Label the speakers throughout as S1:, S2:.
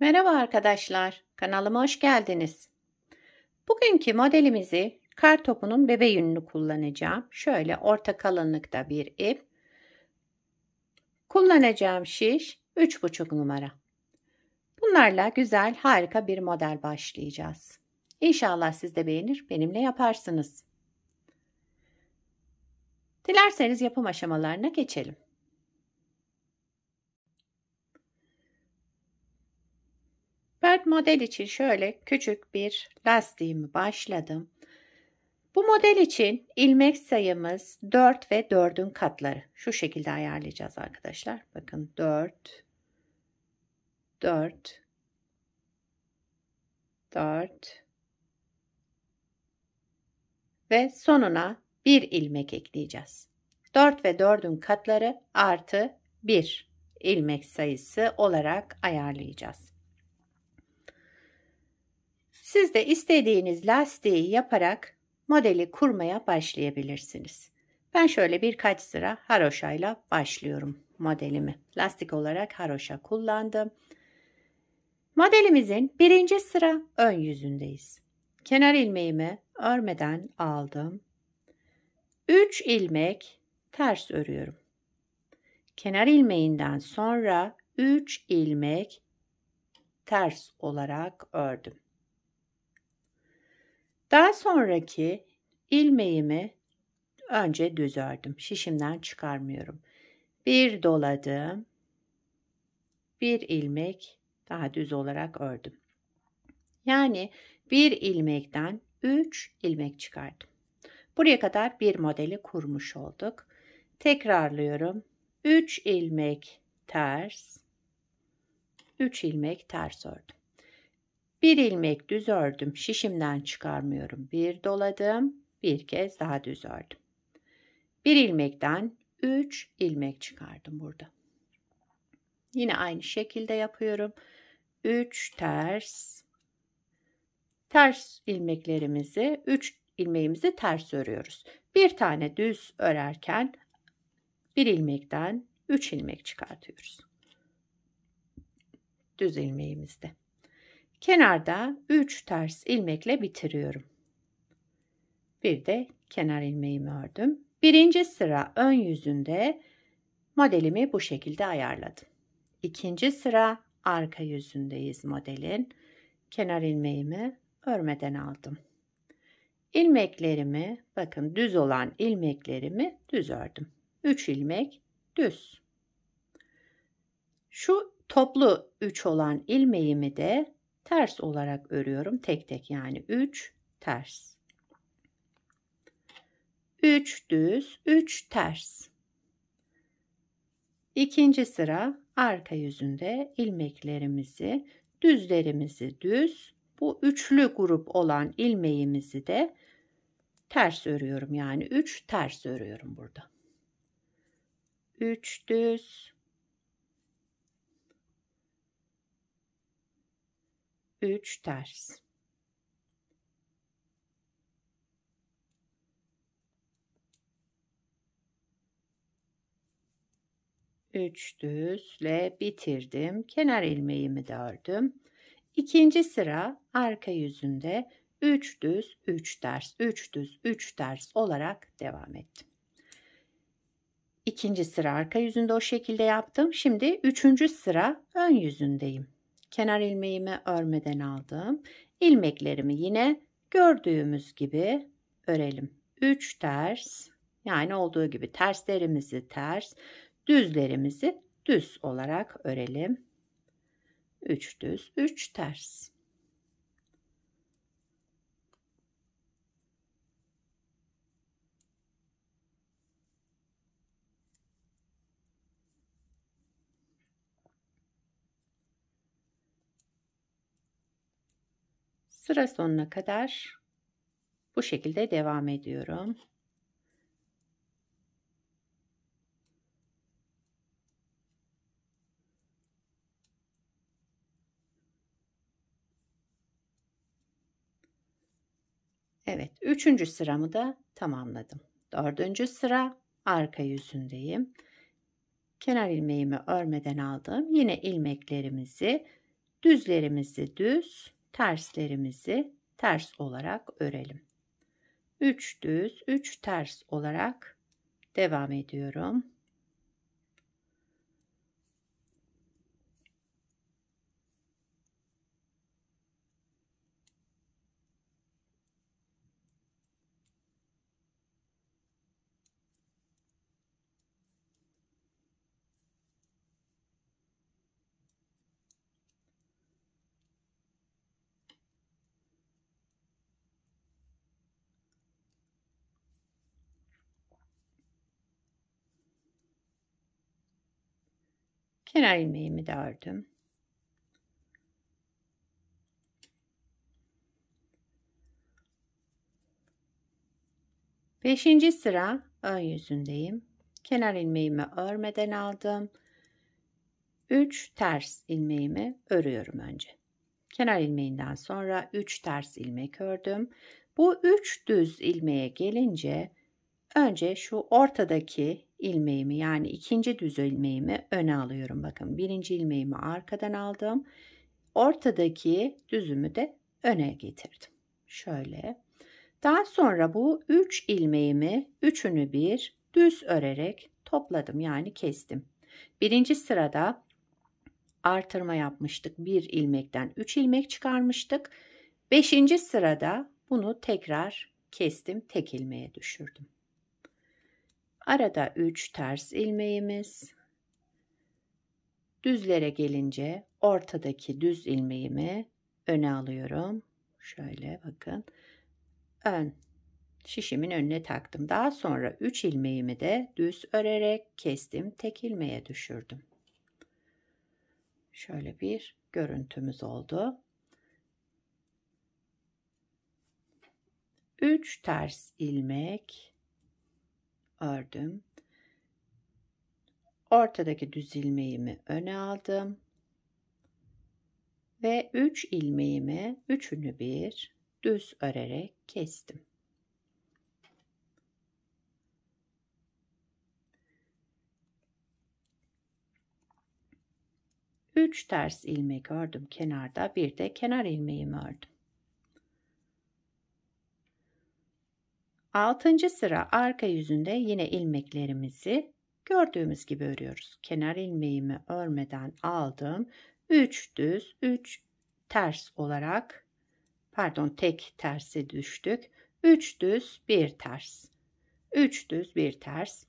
S1: Merhaba arkadaşlar, kanalıma hoş geldiniz. Bugünkü modelimizi kar topunun bebe yününü kullanacağım. Şöyle orta kalınlıkta bir ip. Kullanacağım şiş 3,5 numara. Bunlarla güzel, harika bir model başlayacağız. İnşallah siz de beğenir, benimle yaparsınız. Dilerseniz yapım aşamalarına geçelim. Dört model için şöyle küçük bir lastiğimi başladım. Bu model için ilmek sayımız 4 ve 4'ün katları. Şu şekilde ayarlayacağız arkadaşlar. Bakın 4, 4, 4 ve sonuna bir ilmek ekleyeceğiz. 4 ve 4'ün katları artı 1 ilmek sayısı olarak ayarlayacağız. Siz de istediğiniz lastiği yaparak modeli kurmaya başlayabilirsiniz. Ben şöyle birkaç sıra haroşayla başlıyorum modelimi. Lastik olarak haroşa kullandım. Modelimizin birinci sıra ön yüzündeyiz. Kenar ilmeğimi örmeden aldım. 3 ilmek ters örüyorum. Kenar ilmeğinden sonra 3 ilmek ters olarak ördüm. Daha sonraki ilmeğimi önce düz ördüm. Şişimden çıkarmıyorum. Bir doladım. Bir ilmek daha düz olarak ördüm. Yani bir ilmekten 3 ilmek çıkardım. Buraya kadar bir modeli kurmuş olduk. Tekrarlıyorum. 3 ilmek ters. 3 ilmek ters ördüm. Bir ilmek düz ördüm. Şişimden çıkarmıyorum. Bir doladım. Bir kez daha düz ördüm. Bir ilmekten 3 ilmek çıkardım burada. Yine aynı şekilde yapıyorum. 3 ters ters ilmeklerimizi 3 ilmeğimizi ters örüyoruz. Bir tane düz örerken bir ilmekten 3 ilmek çıkartıyoruz. Düz ilmeğimizde. Kenarda 3 ters ilmekle bitiriyorum. Bir de kenar ilmeğimi ördüm. Birinci sıra ön yüzünde modelimi bu şekilde ayarladım. İkinci sıra arka yüzündeyiz modelin. Kenar ilmeğimi örmeden aldım. İlmeklerimi bakın düz olan ilmeklerimi düz ördüm. 3 ilmek düz. Şu toplu 3 olan ilmeğimi de ters olarak örüyorum. Tek tek yani 3 ters. 3 düz, 3 ters. ikinci sıra arka yüzünde ilmeklerimizi, düzlerimizi düz, bu üçlü grup olan ilmeğimizi de ters örüyorum. Yani 3 ters örüyorum burada. 3 düz, 3 ters. Üç düzle bitirdim. Kenar ilmeğimi de ördüm. İkinci sıra arka yüzünde 3 düz 3 ters 3 düz 3 ters olarak devam ettim. İkinci sıra arka yüzünde o şekilde yaptım. Şimdi üçüncü sıra ön yüzündeyim kenar ilmeğimi örmeden aldım. İlmeklerimi yine gördüğümüz gibi örelim. 3 ters yani olduğu gibi terslerimizi ters, düzlerimizi düz olarak örelim. 3 düz, 3 ters. Sıra sonuna kadar bu şekilde devam ediyorum. Evet, üçüncü sıramı da tamamladım. Dördüncü sıra arka yüzündeyim. Kenar ilmeğimi örmeden aldım. Yine ilmeklerimizi, düzlerimizi düz, terslerimizi ters olarak örelim. 3 düz, 3 ters olarak devam ediyorum. kenar ilmeğimi de ördüm. Beşinci sıra ön yüzündeyim. Kenar ilmeğimi örmeden aldım. 3 ters ilmeğimi örüyorum önce. Kenar ilmeğinden sonra 3 ters ilmek ördüm. Bu 3 düz ilmeğe gelince Önce şu ortadaki ilmeğimi yani ikinci düz ilmeğimi öne alıyorum. Bakın birinci ilmeğimi arkadan aldım. Ortadaki düzümü de öne getirdim. Şöyle. Daha sonra bu 3 üç ilmeğimi üçünü bir düz örerek topladım yani kestim. Birinci sırada artırma yapmıştık. Bir ilmekten 3 ilmek çıkarmıştık. Beşinci sırada bunu tekrar kestim. Tek ilmeğe düşürdüm. Arada 3 ters ilmeğimiz. Düzlere gelince ortadaki düz ilmeğimi öne alıyorum. Şöyle bakın. Ön şişimin önüne taktım. Daha sonra 3 ilmeğimi de düz örerek kestim. Tek ilmeğe düşürdüm. Şöyle bir görüntümüz oldu. 3 ters ilmek ördüm. Ortadaki düz ilmeğimi öne aldım. Ve 3 ilmeğimi üçünü bir düz örerek kestim. Üç ters ilmek ördüm kenarda bir de kenar ilmeğimi ördüm. 6. sıra arka yüzünde yine ilmeklerimizi gördüğümüz gibi örüyoruz. Kenar ilmeğimi örmeden aldım. 3 düz, 3 ters olarak pardon tek tersi düştük. 3 düz, 1 ters. 3 düz, 1 ters.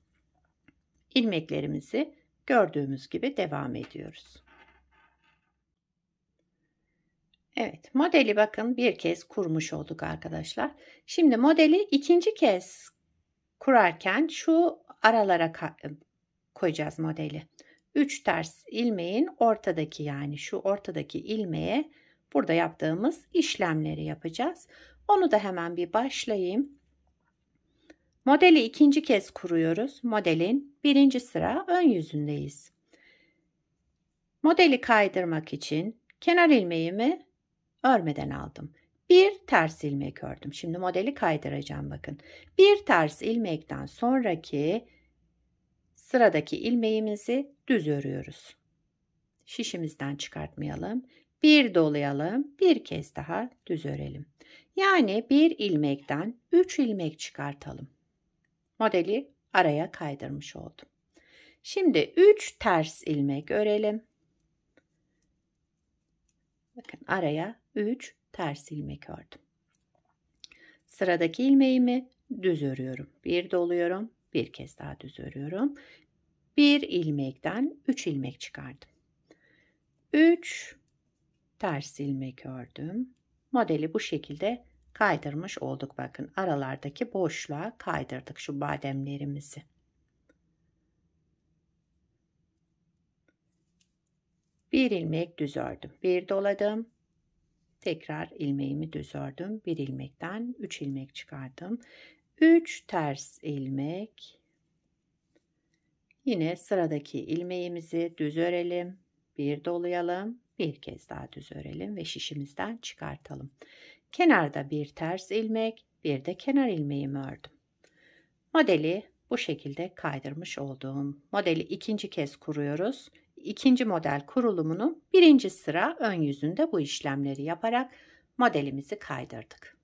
S1: ilmeklerimizi gördüğümüz gibi devam ediyoruz. Evet modeli bakın bir kez kurmuş olduk arkadaşlar. Şimdi modeli ikinci kez kurarken şu aralara koyacağız modeli. 3 ters ilmeğin ortadaki yani şu ortadaki ilmeğe burada yaptığımız işlemleri yapacağız. Onu da hemen bir başlayayım. Modeli ikinci kez kuruyoruz. Modelin birinci sıra ön yüzündeyiz. Modeli kaydırmak için kenar ilmeğimi Örmeden aldım. Bir ters ilmek ördüm. Şimdi modeli kaydıracağım bakın. Bir ters ilmekten sonraki sıradaki ilmeğimizi düz örüyoruz. Şişimizden çıkartmayalım. Bir dolayalım. Bir kez daha düz örelim. Yani bir ilmekten 3 ilmek çıkartalım. Modeli araya kaydırmış oldum. Şimdi 3 ters ilmek örelim. Bakın araya 3 ters ilmek ördüm. Sıradaki ilmeğimi düz örüyorum. Bir doluyorum. Bir kez daha düz örüyorum. Bir ilmekten 3 ilmek çıkardım. 3 ters ilmek ördüm. Modeli bu şekilde kaydırmış olduk. Bakın aralardaki boşluğa kaydırdık şu bademlerimizi. Bir ilmek düz ördüm. Bir doladım. Tekrar ilmeğimi düz ördüm. Bir ilmekten 3 ilmek çıkardım. 3 ters ilmek. Yine sıradaki ilmeğimizi düz örelim. Bir dolayalım. Bir kez daha düz örelim ve şişimizden çıkartalım. Kenarda bir ters ilmek, bir de kenar ilmeğimi ördüm. Modeli bu şekilde kaydırmış olduğum Modeli ikinci kez kuruyoruz ikinci model kurulumunun birinci sıra ön yüzünde bu işlemleri yaparak modelimizi kaydırdık.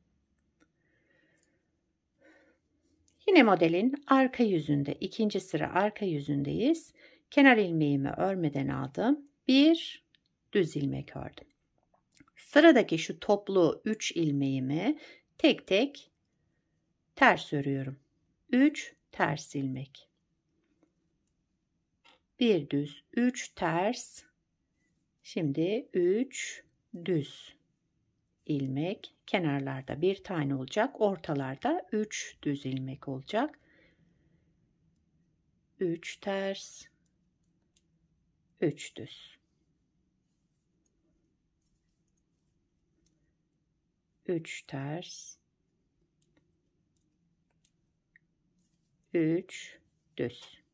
S1: Yine modelin arka yüzünde, ikinci sıra arka yüzündeyiz. Kenar ilmeğimi örmeden aldım. Bir düz ilmek ördüm. Sıradaki şu toplu 3 ilmeğimi tek tek ters örüyorum. 3 ters ilmek bir düz, üç ters. Şimdi üç düz ilmek. Kenarlarda bir tane olacak. Ortalarda üç düz ilmek olacak. Üç ters. Üç düz. Üç ters. Üç düz.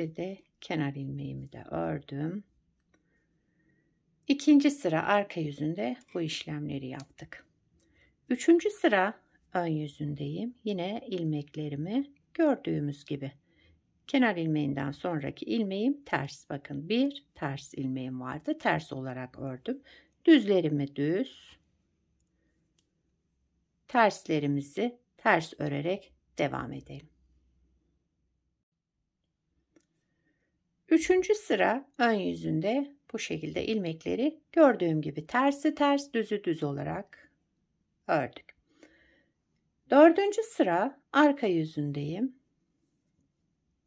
S1: bir de kenar ilmeğimi de ördüm. İkinci sıra arka yüzünde bu işlemleri yaptık. Üçüncü sıra ön yüzündeyim. Yine ilmeklerimi gördüğümüz gibi. Kenar ilmeğinden sonraki ilmeğim ters. Bakın bir ters ilmeğim vardı. Ters olarak ördüm. Düzlerimi düz. Terslerimizi ters örerek devam edelim. Üçüncü sıra ön yüzünde bu şekilde ilmekleri gördüğüm gibi tersi ters düzü düz olarak ördük. Dördüncü sıra arka yüzündeyim.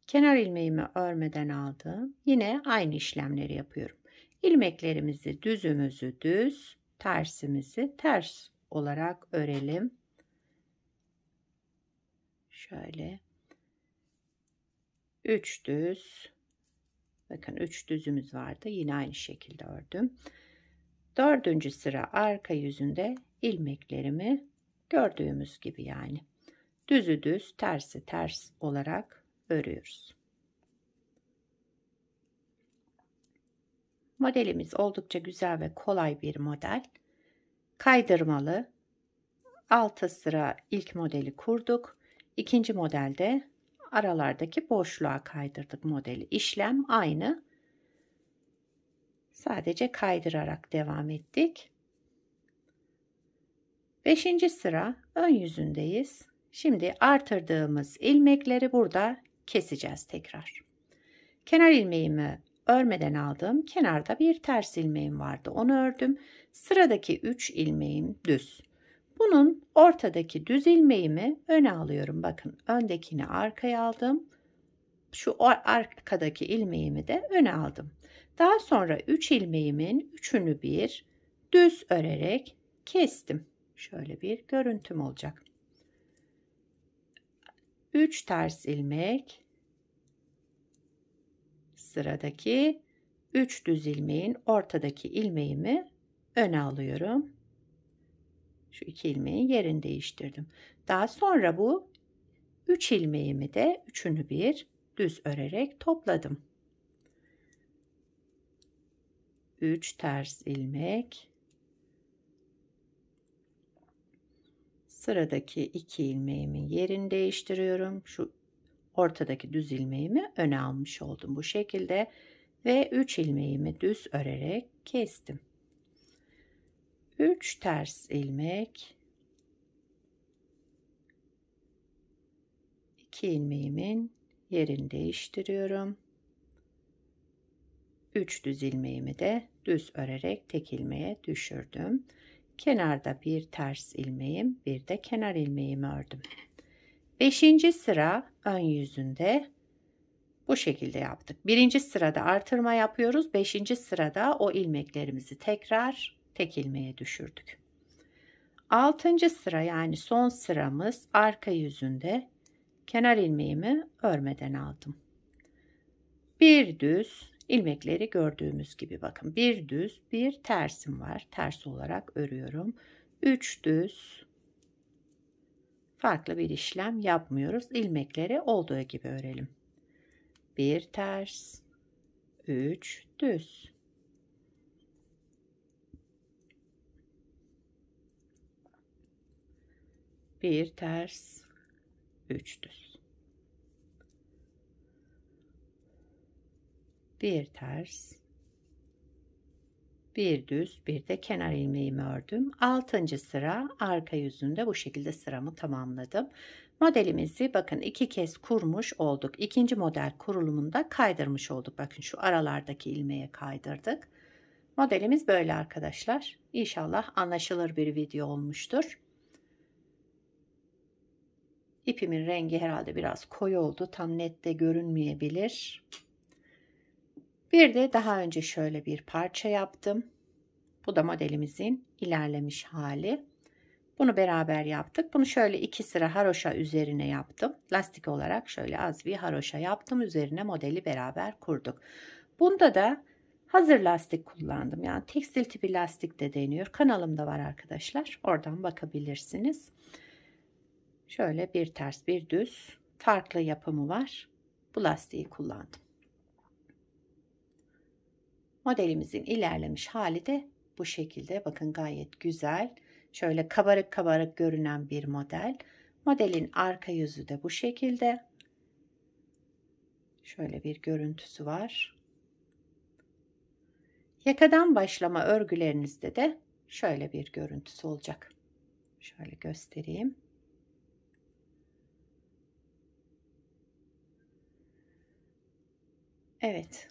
S1: Kenar ilmeğimi örmeden aldım. Yine aynı işlemleri yapıyorum. İlmeklerimizi düzümüzü düz, tersimizi ters olarak örelim. Şöyle 3 düz Bakın 3 düzümüz vardı. Yine aynı şekilde ördüm. Dördüncü sıra arka yüzünde ilmeklerimi gördüğümüz gibi yani düzü düz tersi ters olarak örüyoruz. Modelimiz oldukça güzel ve kolay bir model. Kaydırmalı. 6 sıra ilk modeli kurduk. İkinci modelde aralardaki boşluğa kaydırdık modeli. İşlem aynı. Sadece kaydırarak devam ettik. Beşinci sıra ön yüzündeyiz. Şimdi artırdığımız ilmekleri burada keseceğiz tekrar. Kenar ilmeğimi örmeden aldım. Kenarda bir ters ilmeğim vardı. Onu ördüm. Sıradaki 3 ilmeğim düz. Bunun ortadaki düz ilmeğimi öne alıyorum. Bakın öndekini arkaya aldım. Şu arkadaki ilmeğimi de öne aldım. Daha sonra 3 üç ilmeğimin üçünü bir düz örerek kestim. Şöyle bir görüntüm olacak. 3 ters ilmek sıradaki 3 düz ilmeğin ortadaki ilmeğimi öne alıyorum şu iki ilmeğin yerini değiştirdim. Daha sonra bu 3 ilmeğimi de üçünü bir düz örerek topladım. 3 ters ilmek sıradaki 2 ilmeğimin yerini değiştiriyorum. Şu ortadaki düz ilmeğimi öne almış oldum bu şekilde ve 3 ilmeğimi düz örerek kestim. 3 ters ilmek 2 ilmeğimin yerini değiştiriyorum. 3 düz ilmeğimi de düz örerek tek ilmeğe düşürdüm. Kenarda bir ters ilmeğim, bir de kenar ilmeğimi ördüm. 5. sıra ön yüzünde bu şekilde yaptık. 1. sırada artırma yapıyoruz. 5. sırada o ilmeklerimizi tekrar tek ilmeğe düşürdük. Altıncı sıra yani son sıramız arka yüzünde kenar ilmeğimi örmeden aldım. Bir düz ilmekleri gördüğümüz gibi bakın bir düz bir tersim var. Ters olarak örüyorum. Üç düz farklı bir işlem yapmıyoruz. İlmekleri olduğu gibi örelim. Bir ters üç düz bir ters, üç düz. Bir ters, bir düz, bir de kenar ilmeğimi ördüm. Altıncı sıra arka yüzünde bu şekilde sıramı tamamladım. Modelimizi bakın iki kez kurmuş olduk. İkinci model kurulumunda kaydırmış olduk. Bakın şu aralardaki ilmeğe kaydırdık. Modelimiz böyle arkadaşlar. İnşallah anlaşılır bir video olmuştur. İpimin rengi herhalde biraz koyu oldu. Tam nette görünmeyebilir. Bir de daha önce şöyle bir parça yaptım. Bu da modelimizin ilerlemiş hali. Bunu beraber yaptık. Bunu şöyle iki sıra haroşa üzerine yaptım. Lastik olarak şöyle az bir haroşa yaptım. Üzerine modeli beraber kurduk. Bunda da hazır lastik kullandım. Yani tekstil tipi lastik de deniyor. Kanalımda var arkadaşlar. Oradan bakabilirsiniz. Şöyle bir ters bir düz farklı yapımı var. Bu lastiği kullandım. Modelimizin ilerlemiş hali de bu şekilde. Bakın gayet güzel. Şöyle kabarık kabarık görünen bir model. Modelin arka yüzü de bu şekilde. Şöyle bir görüntüsü var. Yakadan başlama örgülerinizde de şöyle bir görüntüsü olacak. Şöyle göstereyim. Evet.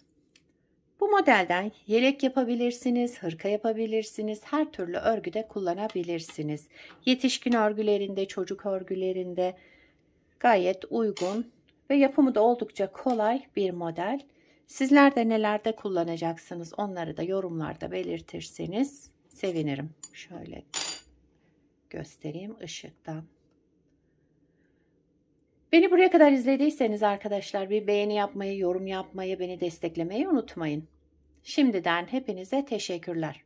S1: Bu modelden yelek yapabilirsiniz, hırka yapabilirsiniz, her türlü örgüde kullanabilirsiniz. Yetişkin örgülerinde, çocuk örgülerinde gayet uygun ve yapımı da oldukça kolay bir model. Sizler de nelerde kullanacaksınız onları da yorumlarda belirtirseniz sevinirim. Şöyle göstereyim ışıktan. Beni buraya kadar izlediyseniz arkadaşlar bir beğeni yapmayı, yorum yapmayı, beni desteklemeyi unutmayın. Şimdiden hepinize teşekkürler.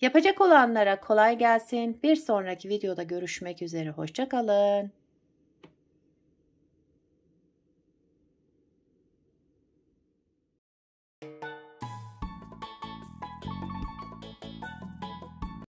S1: Yapacak olanlara kolay gelsin. Bir sonraki videoda görüşmek üzere. Hoşçakalın.